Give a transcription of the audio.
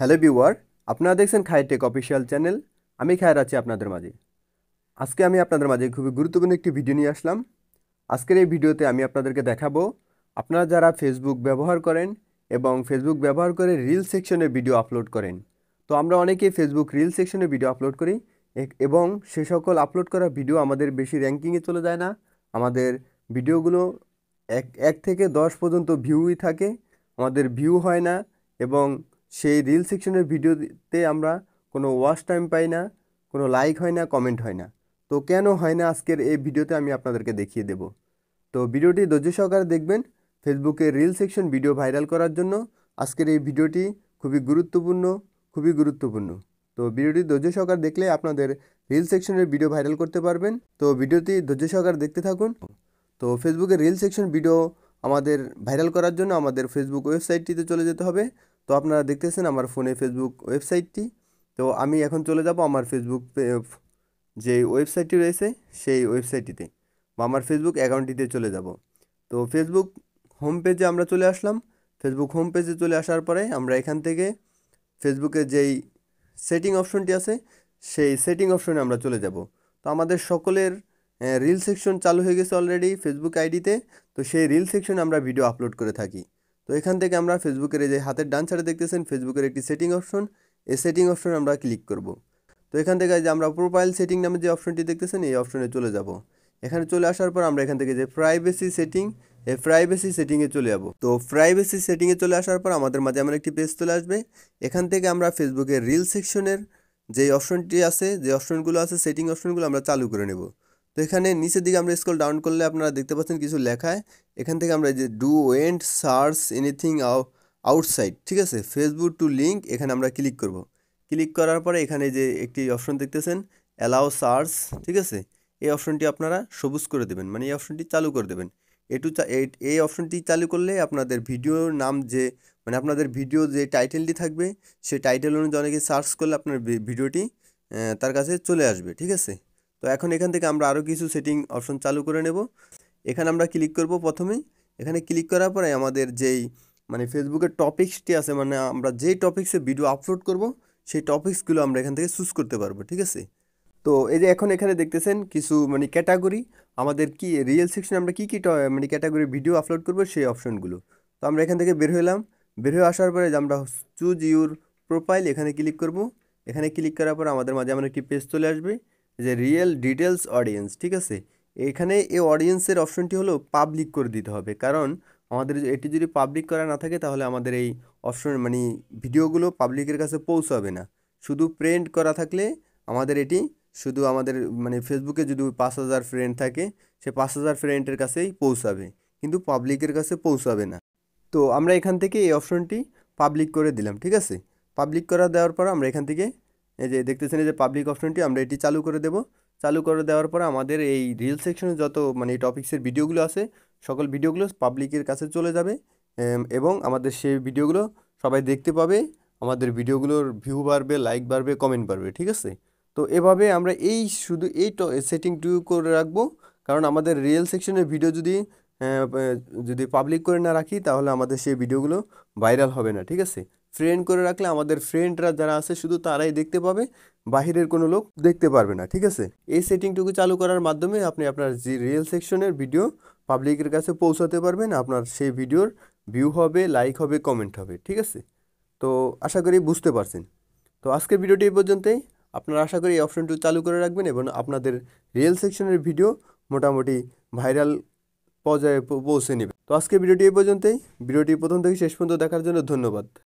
hello beware আপনারা দেখছেন খায়টেক official channel আমি খায়ের আছি আপনাদের মাঝে আজকে আমি আপনাদের মাঝে খুবই গুরুত্বপূর্ণ একটি ভিডিও নিয়ে আসলাম আজকের এই ভিডিওতে আমি আপনাদেরকে দেখাবো আপনারা যারা ফেসবুক ব্যবহার করেন এবং ফেসবুক ব্যবহার করে রিল সেকশনে ভিডিও আপলোড করেন তো আমরা অনেকেই ফেসবুক রিল সেকশনে ভিডিও আপলোড করি এবং সে সকল আপলোড করা ভিডিও আমাদের বেশি র্যাঙ্কিংয়ে চলে যায় না আমাদের ভিডিওগুলো এক এক থেকে দশ পর্যন্ত ভিউই থাকে আমাদের ভিউ হয় না এবং সেই রিল সেকশনের ভিডিওতে আমরা কোনো ওয়াচ টাইম পাই না কোনো লাইক হয় না কমেন্ট হয় না তো কেন হয় না আজকের এই ভিডিওতে আমি আপনাদেরকে দেখিয়ে দেব তো ভিডিওটি ধৈর্য সহকারে দেখবেন ফেসবুকে রিল সেকশন ভিডিও ভাইরাল করার জন্য আজকের এই ভিডিওটি খুবই গুরুত্বপূর্ণ খুবই গুরুত্বপূর্ণ তো ভিডিওটি ধৈর্য সহকারে দেখলে আপনাদের রিল সেকশনের ভিডিও ভাইরাল করতে পারবেন তো ভিডিওটি ধৈর্য সহকারে দেখতে থাকুন তো ফেসবুকে রিল সেকশন ভিডিও আমাদের ভাইরাল করার জন্য আমাদের ফেসবুক ওয়েবসাইটটিতে চলে যেতে হবে তো আপনারা দেখতেছেন আমার ফোনে ফেসবুক ওয়েবসাইটটি তো আমি এখন চলে যাব আমার ফেসবুক যে ওয়েবসাইটটি রয়েছে সেই ওয়েবসাইটটিতে বা আমার ফেসবুক অ্যাকাউন্টটিতে চলে যাব তো ফেসবুক হোম পেজে আমরা চলে আসলাম ফেসবুক হোম পেজে চলে আসার পরে আমরা এখান থেকে ফেসবুকের যেই সেটিং অপশনটি আছে সেই সেটিং অপশনে আমরা চলে যাব তো আমাদের সকলের রিল সেকশন চালু হয়ে গেছে অলরেডি ফেসবুক আইডিতে তো সেই রিল সেকশনে আমরা ভিডিও আপলোড করে থাকি তো এখান থেকে আমরা ফেসবুকের এই যে হাতের ডান সাইডে দেখতেছেন ফেসবুকের একটি সেটিং অপশন এই সেটিং অপশন আমরা ক্লিক করব তো এখান থেকে যে আমরা প্রোফাইল সেটিং নামে যে অপশনটি দেখতেছেন এই অপশনে চলে যাব এখানে চলে আসার পর আমরা এখান থেকে যে প্রাইভেসি সেটিং এই প্রাইভেসি সেটিংয়ে চলে যাবো তো প্রাইভেসি সেটিংয়ে চলে আসার পর আমাদের মাঝে আমার একটি পেজ চলে আসবে এখান থেকে আমরা ফেসবুকের রিল সেকশনের যে অপশনটি আছে যে অপশনগুলো আছে সেটিং অপশনগুলো আমরা চালু করে নেব তো এখানে নিচের দিকে আমরা স্কল ডাউন করলে আপনারা দেখতে পাচ্ছেন কিছু লেখায় এখান থেকে আমরা যে do want search anything outside ঠিক আছে ফেসবুক টু লিঙ্ক এখানে আমরা ক্লিক করব ক্লিক করার পরে এখানে যে একটি অপশন দেখতেছেন অ্যালাউ সার্চ ঠিক আছে এই অপশনটি আপনারা সবুজ করে দেবেন মানে এই অপশনটি চালু করে দেবেন এটু এই অপশনটি চালু করলে আপনাদের ভিডিওর নাম যে মানে আপনাদের ভিডিও যে টাইটেলটি থাকবে সেই টাইটেল অনুযায়ী অনেকে সার্চ করলে আপনার ভিডিওটি তার কাছে চলে আসবে ঠিক আছে তো এখন এখান থেকে আমরা আরও কিছু সেটিং অপশন চালু করে নেব এখানে আমরা ক্লিক করব প্রথমেই এখানে ক্লিক করার পরে আমাদের যেই মানে ফেসবুকের টপিক্সটি আছে মানে আমরা যেই টপিক্সে ভিডিও আপলোড করব সেই টপিক্সগুলো আমরা এখান থেকে চুজ করতে পারবো ঠিক আছে তো এই যে এখন এখানে দেখতেছেন কিছু মানে ক্যাটাগরি আমাদের কি রিয়েল সেকশনে আমরা কী কী মানে ক্যাটাগরি ভিডিও আপলোড করবো সেই অপশনগুলো তো আমরা এখান থেকে বের হইলাম বের হয়ে আসার পরে আমরা চুজ ইউর প্রোফাইল এখানে ক্লিক করব এখানে ক্লিক করার পর আমাদের মাঝে আমার একটি পেজ চলে আসবে যে রিয়েল ডিটেলস অডিয়েন্স ঠিক আছে এখানে এই অডিয়েন্সের অপশনটি হলো পাবলিক করে দিতে হবে কারণ আমাদের এটি যদি পাবলিক করা না থাকে তাহলে আমাদের এই অপশন মানে ভিডিওগুলো পাবলিকের কাছে পৌঁছাবে না শুধু প্রিন্ট করা থাকলে আমাদের এটি শুধু আমাদের মানে ফেসবুকে যদি পাঁচ হাজার ফ্রেন্ড থাকে সে পাঁচ হাজার ফ্রেন্ডের কাছেই পৌঁছাবে কিন্তু পাবলিকের কাছে পৌঁছাবে না তো আমরা এখান থেকে এই অপশনটি পাবলিক করে দিলাম ঠিক আছে পাবলিক করা দেওয়ার পর আমরা এখান থেকে এই যে দেখতেছেন যে পাবলিক অপশনটি আমরা এটি চালু করে দেব চালু করে দেওয়ার পর আমাদের এই রিল সেকশনে যত মানে এই টপিক্সের ভিডিওগুলো আছে সকল ভিডিওগুলো পাবলিকের কাছে চলে যাবে এবং আমাদের সেই ভিডিওগুলো সবাই দেখতে পাবে আমাদের ভিডিওগুলোর ভিউ বাড়বে লাইক বাড়বে কমেন্ট বাড়বে ঠিক আছে তো এভাবে আমরা এই শুধু এই টু করে রাখবো কারণ আমাদের রিয়েল সেকশনের ভিডিও যদি যদি পাবলিক করে না রাখি তাহলে আমাদের সেই ভিডিওগুলো ভাইরাল হবে না ঠিক আছে ফ্রেন্ড করে রাখলে আমাদের ফ্রেন্ডরা যারা আছে শুধু তারাই দেখতে পাবে বাহিরের কোনো লোক দেখতে পারবে না ঠিক আছে এই সেটিংটুকু চালু করার মাধ্যমে আপনি আপনার যে রিয়েল সেকশনের ভিডিও পাবলিকের কাছে পৌঁছাতে পারবেন আপনার সেই ভিডিওর ভিউ হবে লাইক হবে কমেন্ট হবে ঠিক আছে তো আশা করি বুঝতে পারছেন তো আজকের ভিডিওটি এই পর্যন্তই আপনারা আশা করি এই অপশনটু চালু করে রাখবেন এবং আপনাদের রিয়েল সেকশনের ভিডিও মোটামুটি ভাইরাল পর্যায়ে পৌঁছে নেবে তো আজকের ভিডিওটি এই পর্যন্তই ভিডিওটি প্রথম থেকে শেষ পর্যন্ত দেখার জন্য ধন্যবাদ